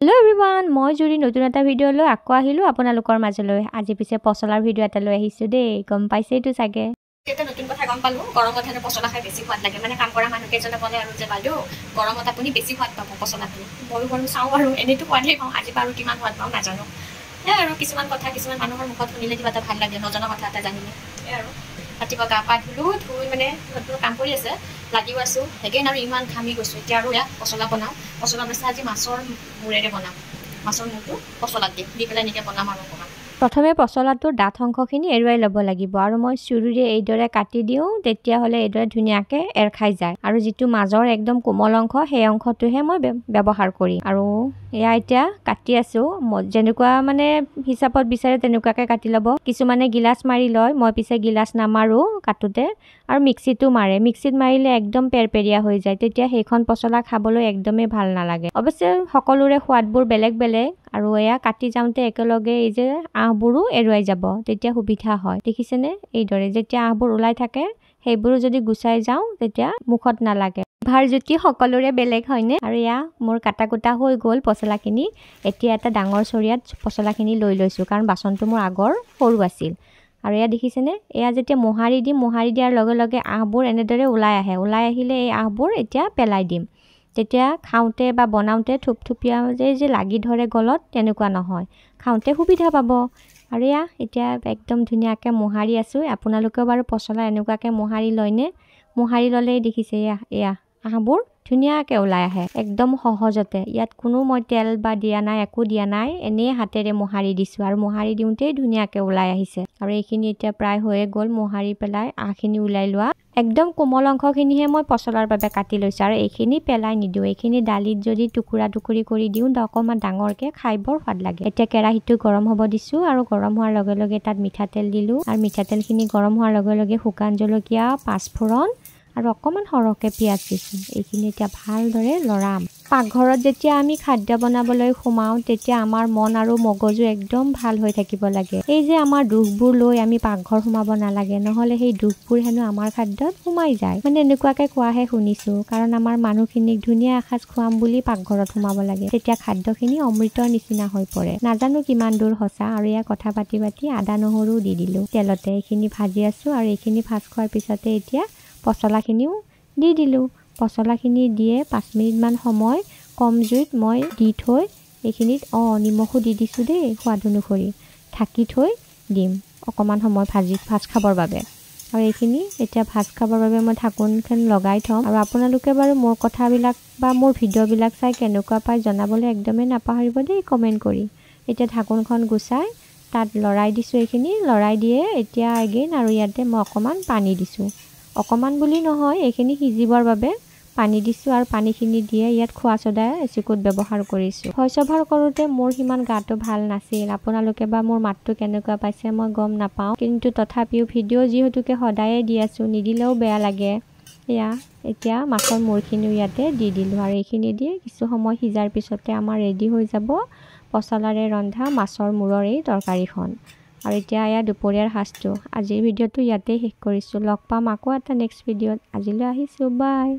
hello' everyone মই জুৰি নতুন এটা ভিডিঅ'লৈ আকৌ আহিলোঁ আপোনালোকৰ মাজলৈ আজি পিছে পচলাৰ ভিডিঅ' এটা লৈ আহিছোঁ দেই গম পাইছে এইটো চাগে এটা নতুন কথা গম পালোঁ গৰমত হেনো পচলা খাই বেছি সোৱাদ লাগে মানে কাম কৰা মানুহকেইজনে ক'লে আৰু যে বাইদেউ গৰমত আপুনি বেছি সোৱাদ পাব পচলাটো ময়ো বাৰু চাওঁ আৰু এনেইতো সোৱাদেই পাওঁ আজি বাৰু কিমান সোৱাদ পাওঁ নাজানো সেয়া আৰু কিছুমান কথা কিছুমান মানুহৰ মুখত শুনিলে কিবা এটা ভাল লাগে নজনা কথা এটা জানিলে সেয়া আৰু ৰাতিপুৱা গা পা ধুলো ধুই মানে কাম কৰি আছে লাগিও আছো সেইকাৰণে আৰু ইমান খামি গৈছো এতিয়া আৰু ইয়াত পচলা বনাওঁ পচলা পিছত আজি মাছৰ মূৰেৰে বনাম মাছৰ মূৰটো পচলাত দিম দি পেলাই এনেকে বনাম আৰু প্ৰথমে পচলাটোৰ ডাঠ অংশখিনি এৰুৱাই ল'ব লাগিব আৰু মই চুৰিৰে এইদৰে কাটি দিওঁ তেতিয়াহ'লে এইদৰে ধুনীয়াকৈ এৰ খাই যায় আৰু যিটো মাজৰ একদম কোমল অংশ সেই অংশটোহে মই ব্যৱহাৰ কৰিম আৰু এয়া এতিয়া কাটি আছোঁ যেনেকুৱা মানে হিচাপত বিচাৰে তেনেকুৱাকৈ কাটি ল'ব কিছুমানে গিলাচ মাৰি লয় মই পিছে গিলাচ নামাৰোঁ কাটোতে আৰু মিক্সিটো মাৰে মিক্সিত মাৰিলে একদম পেৰপেৰীয়া হৈ যায় তেতিয়া সেইখন পচলা খাবলৈ একদমেই ভাল নালাগে অৱশ্যে সকলোৰে সোৱাদবোৰ বেলেগ বেলেগ আৰু এয়া কাটি যাওঁতে একেলগে এই যে আঁহবোৰো এৰুৱাই যাব তেতিয়া সুবিধা হয় দেখিছেনে এইদৰে যেতিয়া আঁহবোৰ ওলাই থাকে সেইবোৰো যদি গুচাই যাওঁ তেতিয়া মুখত নালাগে ভাৰ জুতি সকলোৰে বেলেগ হয়নে আৰু এয়া মোৰ কাটা কুটা হৈ গ'ল পচলাখিনি এতিয়া এটা ডাঙৰ চৰিয়াত পচলাখিনি লৈ লৈছোঁ কাৰণ বাচনটো মোৰ আগৰ সৰু আছিল আৰু এয়া দেখিছেনে এয়া যেতিয়া মোহাৰি দিম মোহাৰি দিয়াৰ লগে লগে আঁহবোৰ এনেদৰে ওলাই আহে ওলাই আহিলে এই আঁহবোৰ এতিয়া পেলাই দিম তেতিয়া খাওঁতে বা বনাওঁতে থুপথুপীয়া যে যে লাগি ধৰে গলত তেনেকুৱা নহয় খাওঁতে সুবিধা পাব আৰু এয়া এতিয়া একদম ধুনীয়াকৈ মোহাৰি আছোঁ আপোনালোকেও বাৰু পচলা এনেকুৱাকৈ মোহাৰি লয়নে মোহাৰি ল'লেই দেখিছে এয়া এয়া হাঁহবোৰ ধুনীয়াকৈ ওলাই আহে একদম সহজতে ইয়াত কোনো মই তেল বা দিয়া নাই একো দিয়া নাই এনেই হাতেৰে মোহাৰি দিছোঁ আৰু মোহাৰি দিওঁতেই ধুনীয়াকৈ ওলাই আহিছে আৰু এইখিনি এতিয়া প্ৰায় হৈয়ে গ'ল মোহাৰি পেলাই আঁহখিনি ওলাই লোৱা একদম কোমল অংশখিনিহে মই পচলাৰ বাবে কাটি লৈছোঁ আৰু এইখিনি পেলাই নিদিওঁ এইখিনি দালিত যদি টুকুৰা টুকুৰি কৰি দিওঁ অকণমান ডাঙৰকৈ খাই বৰ সোৱাদ লাগে এতিয়া কেৰাহীটো গৰম হ'ব দিছোঁ আৰু গৰম হোৱাৰ লগে লগে তাত মিঠাতেল দিলোঁ আৰু মিঠাতেলখিনি গৰম হোৱাৰ লগে লগে শুকান জলকীয়া পাঁচফোৰণ আৰু অকণমান সৰহকৈ পিঁয়াজ দিছোঁ এইখিনি এতিয়া ভালদৰে লৰাম পাকঘৰত যেতিয়া আমি খাদ্য বনাবলৈ সোমাওঁ তেতিয়া আমাৰ মন আৰু মগজু একদম ভাল হৈ থাকিব লাগে এই যে আমাৰ দুখবোৰ লৈ আমি পাকঘৰ সোমাব নালাগে নহ'লে সেই দুখবোৰ হেনো আমাৰ খাদ্যত সোমাই যায় মানে এনেকুৱাকে কোৱাহে শুনিছো কাৰণ আমাৰ মানুহখিনিক ধুনীয়া এসাঁজ খুৱাম বুলি পাকঘৰত সোমাব লাগে তেতিয়া খাদ্যখিনি অমৃতৰ নিচিনা হৈ পৰে নাজানো কিমান দূৰ সঁচা আৰু এয়া কথা পাতি পাতি আদা নহৰু দি দিলোঁ তেলতে এইখিনি ভাজি আছোঁ আৰু এইখিনি ভাজ খোৱাৰ পিছতে এতিয়া পচলাখিনিও দি দিলোঁ পচলাখিনি দিয়ে পাঁচ মিনিটমান সময় কম জুইত মই দি থৈ এইখিনিত অঁ নিমখো দি দিছোঁ দেই সোৱাদ অনুসৰি থাকি থৈ দিম অকণমান সময় ভাজি ভাজ খাবৰ বাবে আৰু এইখিনি এতিয়া ভাজ খাবৰ বাবে মই ঢাকোনখন লগাই থ'ম আৰু আপোনালোকে বাৰু মোৰ কথাবিলাক বা মোৰ ভিডিঅ'বিলাক চাই কেনেকুৱা পায় জনাবলৈ একদমেই নাপাহৰিব দেই কমেণ্ট কৰি এতিয়া ঢাকোনখন গুচাই তাত লৰাই দিছোঁ এইখিনি লৰাই দিয়ে এতিয়া এগেইন আৰু ইয়াতে মই অকণমান পানী দিছোঁ অকণমান বুলি নহয় এইখিনি সিজিবৰ বাবে পানী দিছোঁ আৰু পানীখিনি দিয়ে ইয়াত খোৱা চদায় এচিকুট ব্যৱহাৰ কৰিছোঁ শৌচ কৰোঁতে মোৰ সিমান গাটো ভাল নাছিল আপোনালোকে বা মোৰ মাতটো কেনেকুৱা পাইছে মই গম নাপাওঁ কিন্তু তথাপিও ভিডিঅ' যিহেতুকে সদায়ে দি আছোঁ নিদিলেও বেয়া লাগে এয়া এতিয়া মাছৰ মূৰখিনিও ইয়াতে দি দিলোঁ আৰু এইখিনি দি কিছু সময় সিজাৰ পিছতে আমাৰ ৰেডি হৈ যাব পচলাৰে ৰন্ধা মাছৰ মূৰৰ এই তৰকাৰীখন আৰু এতিয়া এয়া দুপৰীয়াৰ সাজটো আজিৰ ভিডিঅ'টো ইয়াতেই শেষ কৰিছোঁ লগ পাম আকৌ এটা নেক্সট ভিডিঅ'ত আজিলৈ আহিছোঁ বাই